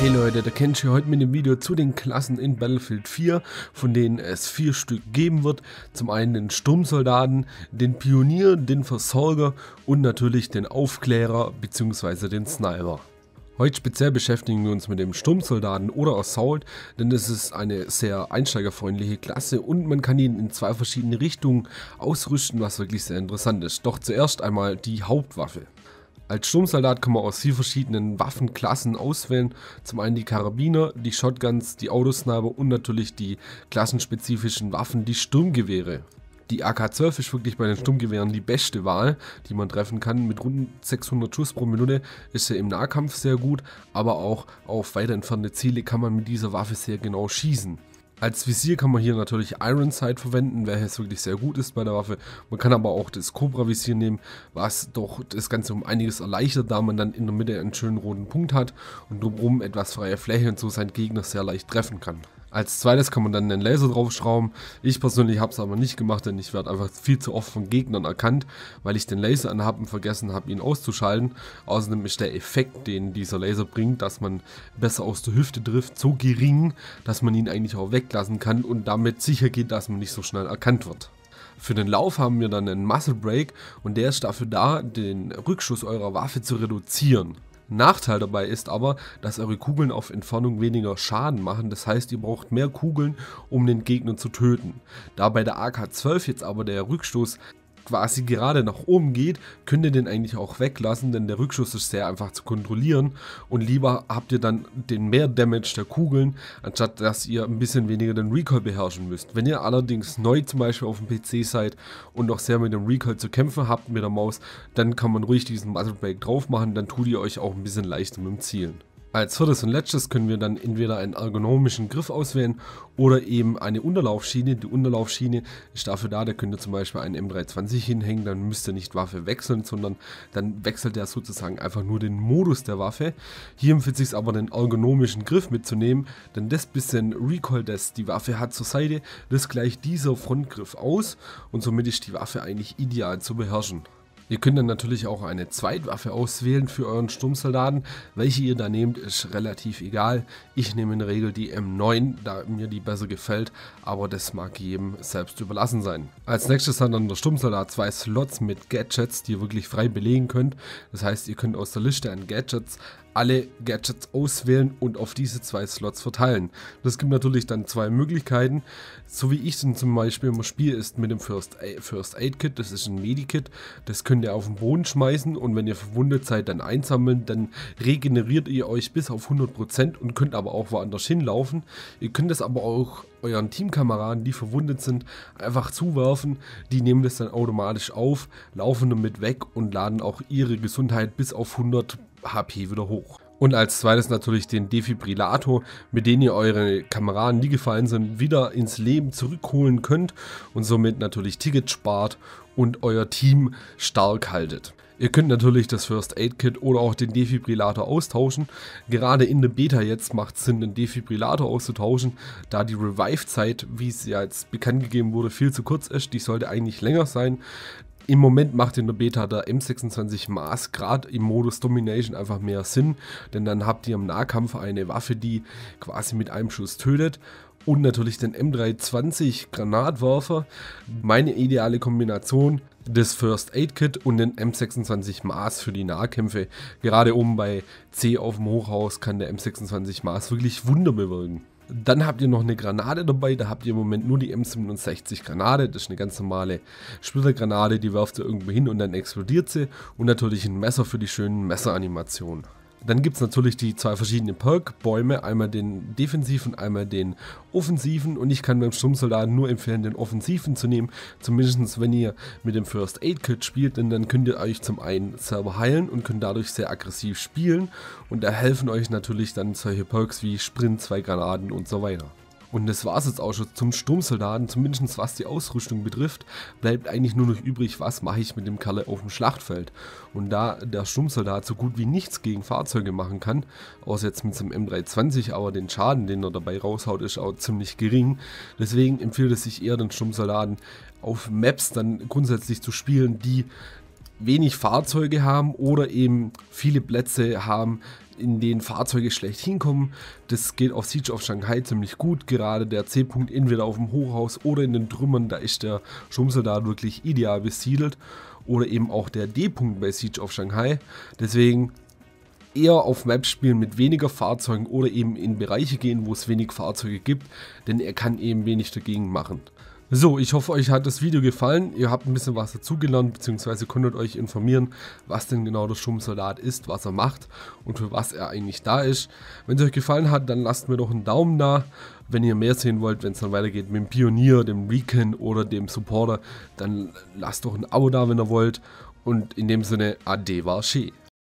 Hey Leute, da kennt ihr heute mit dem Video zu den Klassen in Battlefield 4, von denen es vier Stück geben wird. Zum einen den Sturmsoldaten, den Pionier, den Versorger und natürlich den Aufklärer bzw. den Sniper. Heute speziell beschäftigen wir uns mit dem Sturmsoldaten oder Assault, denn es ist eine sehr einsteigerfreundliche Klasse und man kann ihn in zwei verschiedene Richtungen ausrüsten, was wirklich sehr interessant ist. Doch zuerst einmal die Hauptwaffe. Als Sturmsoldat kann man aus vier verschiedenen Waffenklassen auswählen. Zum einen die Karabiner, die Shotguns, die Autosniper und natürlich die klassenspezifischen Waffen, die Sturmgewehre. Die AK-12 ist wirklich bei den Sturmgewehren die beste Wahl, die man treffen kann. Mit rund 600 Schuss pro Minute ist sie im Nahkampf sehr gut, aber auch auf weiter entfernte Ziele kann man mit dieser Waffe sehr genau schießen. Als Visier kann man hier natürlich Ironside verwenden, welches wirklich sehr gut ist bei der Waffe. Man kann aber auch das Cobra-Visier nehmen, was doch das Ganze um einiges erleichtert, da man dann in der Mitte einen schönen roten Punkt hat und drumherum etwas freie Fläche und so seinen Gegner sehr leicht treffen kann. Als zweites kann man dann den Laser draufschrauben. Ich persönlich habe es aber nicht gemacht, denn ich werde einfach viel zu oft von Gegnern erkannt, weil ich den Laser anhabe und vergessen habe, ihn auszuschalten. Außerdem ist der Effekt, den dieser Laser bringt, dass man besser aus der Hüfte trifft, so gering, dass man ihn eigentlich auch weglassen kann und damit sicher geht, dass man nicht so schnell erkannt wird. Für den Lauf haben wir dann einen Muscle Break und der ist dafür da, den Rückschuss eurer Waffe zu reduzieren. Nachteil dabei ist aber, dass eure Kugeln auf Entfernung weniger Schaden machen, das heißt ihr braucht mehr Kugeln, um den Gegner zu töten. Da bei der AK-12 jetzt aber der Rückstoß quasi gerade nach oben geht, könnt ihr den eigentlich auch weglassen, denn der Rückschuss ist sehr einfach zu kontrollieren und lieber habt ihr dann den mehr Damage der Kugeln, anstatt dass ihr ein bisschen weniger den Recoil beherrschen müsst. Wenn ihr allerdings neu zum Beispiel auf dem PC seid und noch sehr mit dem Recoil zu kämpfen habt mit der Maus, dann kann man ruhig diesen Muzzle Break drauf machen, dann tut ihr euch auch ein bisschen leichter mit dem Zielen. Als viertes und letztes können wir dann entweder einen ergonomischen Griff auswählen oder eben eine Unterlaufschiene. Die Unterlaufschiene ist dafür da, da könnt ihr zum Beispiel einen M320 hinhängen, dann müsst ihr nicht Waffe wechseln, sondern dann wechselt er sozusagen einfach nur den Modus der Waffe. Hier empfiehlt sich aber den ergonomischen Griff mitzunehmen, denn das bisschen Recoil, das die Waffe hat zur Seite, das gleicht dieser Frontgriff aus und somit ist die Waffe eigentlich ideal zu beherrschen. Ihr könnt dann natürlich auch eine Zweitwaffe auswählen für euren Sturmsoldaten. Welche ihr da nehmt, ist relativ egal. Ich nehme in der Regel die M9, da mir die besser gefällt, aber das mag jedem selbst überlassen sein. Als nächstes hat dann der Sturmsoldat zwei Slots mit Gadgets, die ihr wirklich frei belegen könnt. Das heißt, ihr könnt aus der Liste an Gadgets alle Gadgets auswählen und auf diese zwei Slots verteilen. Das gibt natürlich dann zwei Möglichkeiten. So wie ich dann zum Beispiel immer spiele, ist mit dem First, First Aid Kit, das ist ein Medikit, das könnt ihr auf den Boden schmeißen und wenn ihr verwundet seid, dann einsammeln, dann regeneriert ihr euch bis auf 100% und könnt aber auch woanders hinlaufen. Ihr könnt es aber auch euren Teamkameraden, die verwundet sind, einfach zuwerfen. Die nehmen das dann automatisch auf, laufen damit weg und laden auch ihre Gesundheit bis auf 100 HP wieder hoch. Und als zweites natürlich den Defibrillator, mit dem ihr eure Kameraden, die gefallen sind, wieder ins Leben zurückholen könnt und somit natürlich Tickets spart und euer Team stark haltet. Ihr könnt natürlich das First Aid Kit oder auch den Defibrillator austauschen. Gerade in der Beta jetzt macht es Sinn, den Defibrillator auszutauschen, da die Revive-Zeit, wie es ja jetzt bekannt gegeben wurde, viel zu kurz ist. Die sollte eigentlich länger sein im Moment macht in der Beta der M26 Maß gerade im Modus Domination einfach mehr Sinn, denn dann habt ihr im Nahkampf eine Waffe, die quasi mit einem Schuss tötet und natürlich den M320 Granatwerfer. Meine ideale Kombination des First Aid Kit und den M26 Maß für die Nahkämpfe. Gerade oben bei C auf dem Hochhaus kann der M26 Maß wirklich Wunder bewirken. Dann habt ihr noch eine Granate dabei, da habt ihr im Moment nur die M67 Granate, das ist eine ganz normale Splittergranate, die werft ihr irgendwo hin und dann explodiert sie und natürlich ein Messer für die schönen Messeranimationen. Dann gibt es natürlich die zwei verschiedenen Perk-Bäume, einmal den defensiven, einmal den offensiven. Und ich kann beim Sturmsoldaten nur empfehlen, den offensiven zu nehmen. Zumindest wenn ihr mit dem First Aid Kit spielt, denn dann könnt ihr euch zum einen selber heilen und könnt dadurch sehr aggressiv spielen. Und da helfen euch natürlich dann solche Perks wie Sprint, zwei Granaten und so weiter. Und das war es jetzt auch schon zum Sturmsoldaten, zumindest was die Ausrüstung betrifft, bleibt eigentlich nur noch übrig, was mache ich mit dem Kerl auf dem Schlachtfeld. Und da der Sturmsoldat so gut wie nichts gegen Fahrzeuge machen kann, außer jetzt mit seinem M320, aber den Schaden, den er dabei raushaut, ist auch ziemlich gering. Deswegen empfiehlt es sich eher, den Sturmsoldaten auf Maps dann grundsätzlich zu spielen, die wenig Fahrzeuge haben oder eben viele Plätze haben, in denen Fahrzeuge schlecht hinkommen. Das geht auf Siege of Shanghai ziemlich gut. Gerade der C-Punkt entweder auf dem Hochhaus oder in den Trümmern, da ist der Schrumpfsoldat wirklich ideal besiedelt. Oder eben auch der D-Punkt bei Siege of Shanghai. Deswegen eher auf Maps spielen mit weniger Fahrzeugen oder eben in Bereiche gehen, wo es wenig Fahrzeuge gibt, denn er kann eben wenig dagegen machen. So, ich hoffe, euch hat das Video gefallen. Ihr habt ein bisschen was dazugelernt, beziehungsweise konntet euch informieren, was denn genau der Schummsoldat ist, was er macht und für was er eigentlich da ist. Wenn es euch gefallen hat, dann lasst mir doch einen Daumen da. Wenn ihr mehr sehen wollt, wenn es dann weitergeht mit dem Pionier, dem Recon oder dem Supporter, dann lasst doch ein Abo da, wenn ihr wollt. Und in dem Sinne, Ade war schön.